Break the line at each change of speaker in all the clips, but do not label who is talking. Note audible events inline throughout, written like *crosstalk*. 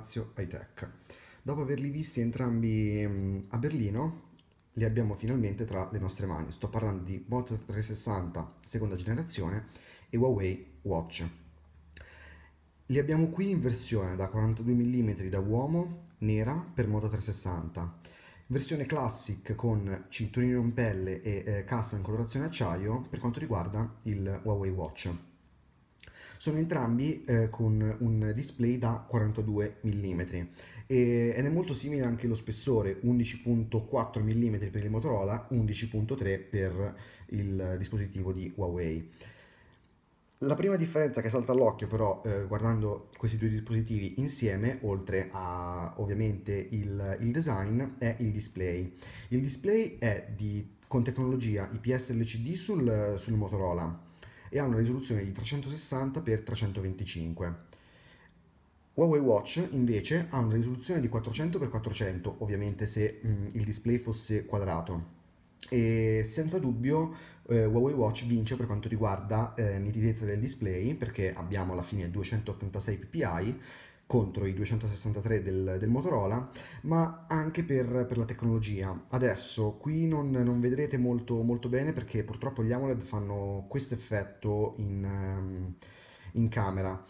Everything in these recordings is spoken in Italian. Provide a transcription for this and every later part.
spazio high-tech. Dopo averli visti entrambi mm, a Berlino, li abbiamo finalmente tra le nostre mani. Sto parlando di Moto 360 seconda generazione e Huawei Watch. Li abbiamo qui in versione da 42 mm da uomo, nera per Moto 360. Versione classic con cinturino in pelle e eh, cassa in colorazione acciaio per quanto riguarda il Huawei Watch. Sono entrambi eh, con un display da 42 mm e, ed è molto simile anche lo spessore 11.4 mm per il Motorola, 11.3 per il dispositivo di Huawei. La prima differenza che salta all'occhio però eh, guardando questi due dispositivi insieme, oltre a ovviamente il, il, design, è il display. Il display è di, con tecnologia IPS LCD sul, sul Motorola e ha una risoluzione di 360x325. Huawei Watch invece ha una risoluzione di 400x400, ovviamente se mh, mm, il display fosse quadrato. E senza dubbio eh, Huawei Watch vince per quanto riguarda eh, nitidezza del display perché abbiamo alla fine 286 ppi contro i 263 del, del Motorola, ma anche per, per, la tecnologia. Adesso qui non, non vedrete molto, molto, bene perché purtroppo gli AMOLED fanno questo effetto in, ehm, in camera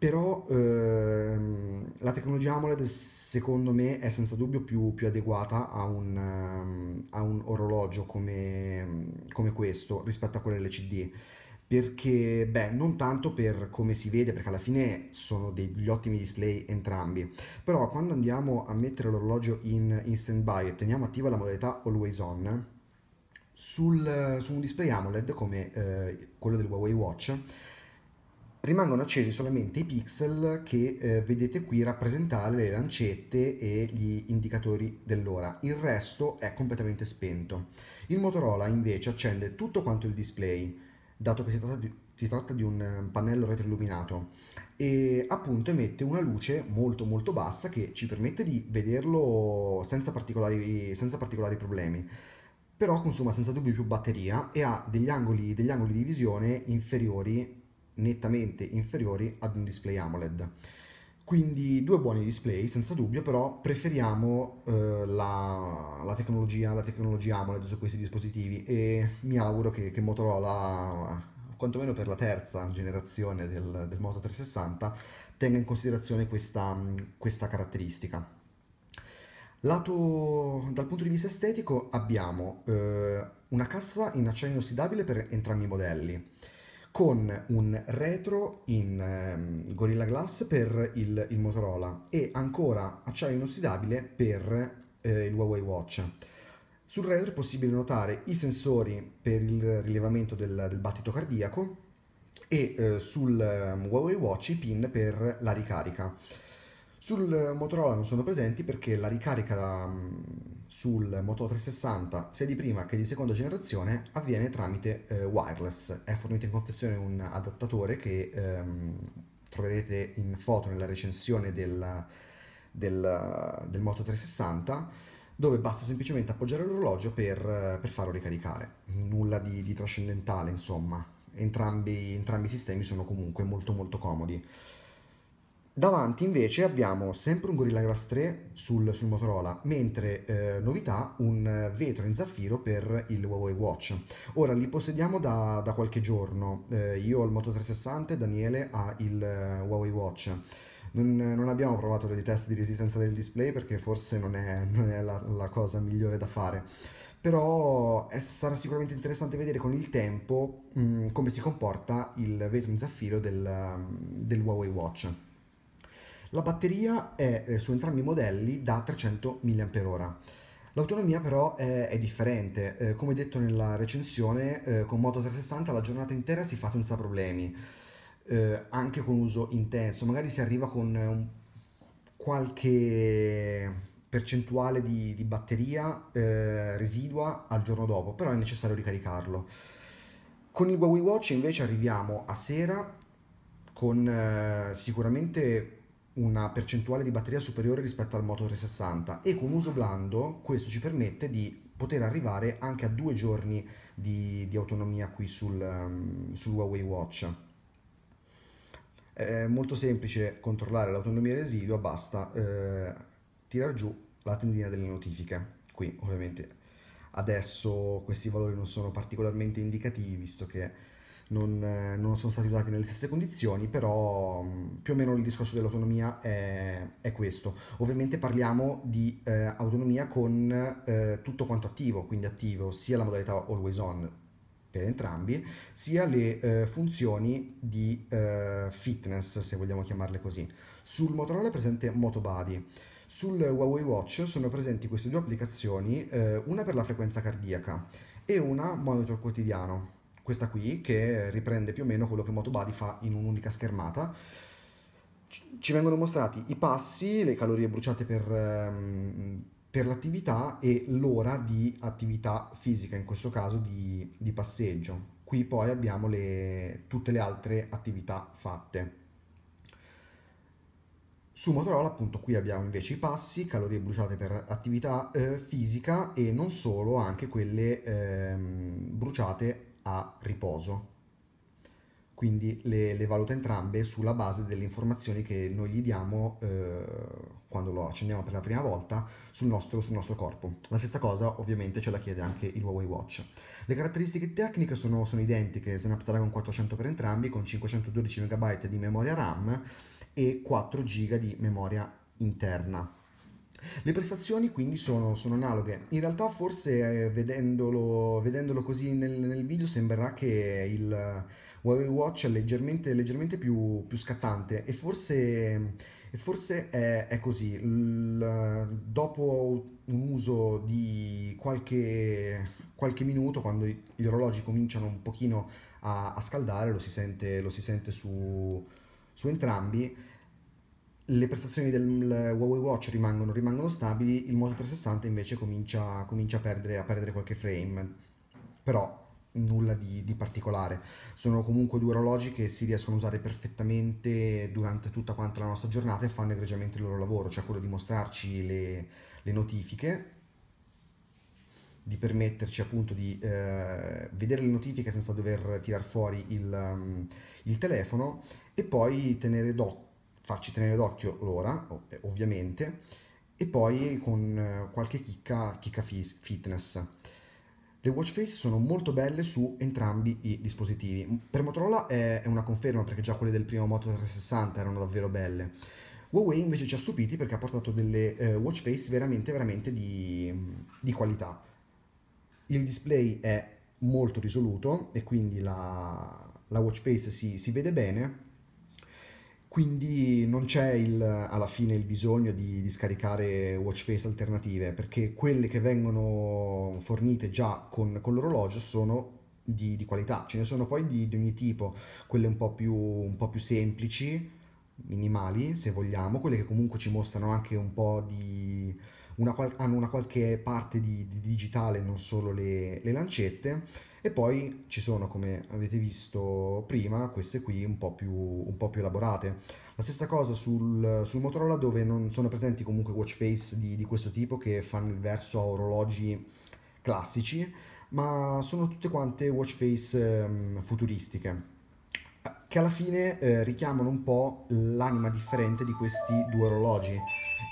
però ehm, la tecnologia AMOLED secondo me è senza dubbio più, più adeguata a un, um, a un orologio come, come, questo rispetto a quello LCD perché, beh, non tanto per come si vede, perché alla fine sono degli ottimi display entrambi, però quando andiamo a mettere l'orologio in, in stand-by e teniamo attiva la modalità Always On, sul, su un display AMOLED come eh, quello del Huawei Watch, rimangono accesi solamente i pixel che eh, vedete qui rappresentare le lancette e gli indicatori dell'ora, il resto è completamente spento. Il Motorola invece accende tutto quanto il display, dato che si tratta di, si tratta di un ehm, pannello retroilluminato e appunto emette una luce molto molto bassa che ci permette di vederlo senza particolari, senza particolari problemi però consuma senza dubbio più batteria e ha degli angoli, degli angoli di visione inferiori nettamente inferiori ad un display AMOLED quindi due buoni display, senza dubbio, però preferiamo eh, la, la, tecnologia, la tecnologia AMOLED su questi dispositivi e mi auguro che, che Motorola, quantomeno per la terza generazione del, del Moto 360, tenga in considerazione questa, questa caratteristica. Lato, dal punto di vista estetico abbiamo eh, una cassa in acciaio inossidabile per entrambi i modelli, con un retro in ehm, Gorilla Glass per il, il, Motorola e ancora acciaio inossidabile per eh, il Huawei Watch. Sul retro è possibile notare i sensori per il rilevamento del, del battito cardiaco e eh, sul ehm, Huawei Watch i pin per la ricarica. Sul Motorola non sono presenti perché la ricarica sul Moto 360 sia di prima che di seconda generazione avviene tramite eh, wireless. È fornito in confezione un adattatore che ehm, troverete in foto nella recensione del, del, del, Moto 360 dove basta semplicemente appoggiare l'orologio per, per farlo ricaricare. Nulla di, di trascendentale, insomma. Entrambi, entrambi i sistemi sono comunque molto molto comodi. Davanti invece abbiamo sempre un Gorilla Glass 3 sul, sul Motorola, mentre eh, novità un vetro in zaffiro per il Huawei Watch. Ora li possediamo da, da qualche giorno, eh, io ho il Moto 360 e Daniele ha il eh, Huawei Watch. Non, non, abbiamo provato dei test di resistenza del display perché forse non è, *laughs* non è la, la cosa migliore da fare però è, eh, sarà sicuramente interessante vedere con il tempo mh, mm, come si comporta il vetro in zaffiro del, mm, del Huawei Watch. La batteria è eh, su entrambi i modelli da 300 mAh. L'autonomia però è, è differente, eh, come detto nella recensione eh, con Moto 360 la giornata intera si fa senza problemi, eh, anche con uso intenso, magari si arriva con un, qualche percentuale di, di batteria eh, residua al giorno dopo, però è necessario ricaricarlo. Con il Huawei Watch invece arriviamo a sera con sicuramente una percentuale di batteria superiore rispetto al Moto 360 e con uso blando questo ci permette di poter arrivare anche a due giorni di, di autonomia qui sul, ehm, sul, Huawei Watch. È molto semplice controllare l'autonomia residua, basta eh, tirar giù la tendina delle notifiche. Qui ovviamente adesso questi valori non sono particolarmente indicativi visto che non, eh, non, sono stati usati nelle stesse condizioni, però mm, più o meno il discorso dell'autonomia è, è questo. Ovviamente parliamo di eh, autonomia con eh, tutto quanto attivo, quindi attivo sia la modalità always on per entrambi, sia le eh, funzioni di eh, fitness, se vogliamo chiamarle così. Sul Motorola è presente Motobody. Sul Huawei Watch sono presenti queste due applicazioni, eh, una per la frequenza cardiaca e una monitor quotidiano questa qui che riprende più o meno quello che Motobody fa in un'unica schermata. Ci vengono mostrati i passi, le calorie bruciate per, ehm, per l'attività e l'ora di attività fisica, in questo caso di, di passeggio. Qui poi abbiamo le, tutte le altre attività fatte. Su Motorola appunto qui abbiamo invece i passi, calorie bruciate per attività eh, fisica e non solo, anche quelle eh, bruciate a riposo. Quindi le, le valuta entrambe sulla base delle informazioni che noi gli diamo eh, quando lo accendiamo per la prima volta sul nostro, sul nostro, corpo. La stessa cosa ovviamente ce la chiede anche il Huawei Watch. Le caratteristiche tecniche sono, sono identiche, Snapdragon 400 per entrambi con 512 MB di memoria RAM e 4 GB di memoria interna. Le prestazioni quindi sono, sono analoghe, in realtà forse eh, vedendolo, vedendolo, così nel, nel, video sembrerà che il Huawei Watch è leggermente, leggermente più, più, scattante e forse, e forse è, è, così, il, dopo un uso di qualche, qualche minuto quando gli orologi cominciano un pochino a, a scaldare lo si sente, lo si sente su, su entrambi le prestazioni del Huawei Watch rimangono, rimangono stabili, il Moto 360 invece comincia, comincia a, perdere, a, perdere, qualche frame, però nulla di, di, particolare. Sono comunque due orologi che si riescono a usare perfettamente durante tutta la nostra giornata e fanno egregiamente il loro lavoro, cioè quello di mostrarci le, le notifiche di permetterci appunto di eh, vedere le notifiche senza dover tirar fuori il, mm, il telefono e poi tenere d'occhio farci tenere d'occhio l'ora, eh, ovviamente, e poi con eh, qualche chicca, chicca fitness. Le watch face sono molto belle su entrambi i dispositivi. Per Motorola è una conferma perché già quelle del primo Moto 360 erano davvero belle. Huawei invece ci ha stupiti perché ha portato delle eh, watch face veramente, veramente di, di, qualità. Il display è molto risoluto e quindi la, la watch face si, si vede bene quindi non c'è il, alla fine il bisogno di, di, scaricare watch face alternative perché quelle che vengono fornite già con, con l'orologio sono di, di, qualità ce ne sono poi di, di ogni tipo quelle un po, più, un po, più, semplici minimali se vogliamo quelle che comunque ci mostrano anche un po' di una, hanno una qualche parte di, di digitale, non solo le, le, lancette. E poi ci sono, come avete visto prima, queste qui un po' più, un po più elaborate. La stessa cosa sul, sul, Motorola dove non sono presenti comunque watch face di, di questo tipo che fanno il verso a orologi classici, ma sono tutte quante watch face um, futuristiche che alla fine eh, richiamano un po' l'anima differente di questi due orologi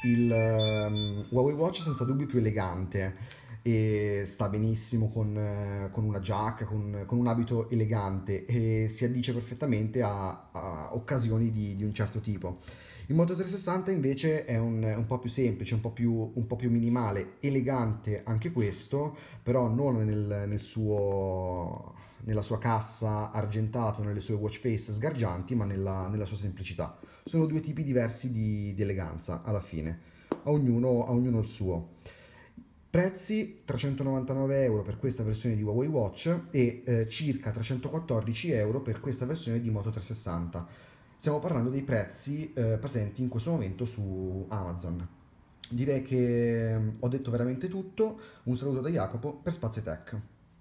il um, Huawei Watch è senza dubbio più elegante e sta benissimo con, eh, con una giacca, con, con, un abito elegante e si addice perfettamente a, a occasioni di, di, un certo tipo. Il Moto 360 invece è un, un po' più semplice, un po' più, un po più, minimale, elegante anche questo, però non nel, nel suo nella sua cassa argentata, nelle sue watch face sgargianti, ma nella, nella sua semplicità. Sono due tipi diversi di, di eleganza, alla fine. A ognuno, a ognuno, il suo. Prezzi 399 euro per questa versione di Huawei Watch e eh, circa 314 euro per questa versione di Moto 360. Stiamo parlando dei prezzi eh, presenti in questo momento su Amazon. Direi che mm, ho detto veramente tutto. Un saluto da Jacopo per Spazio Tech.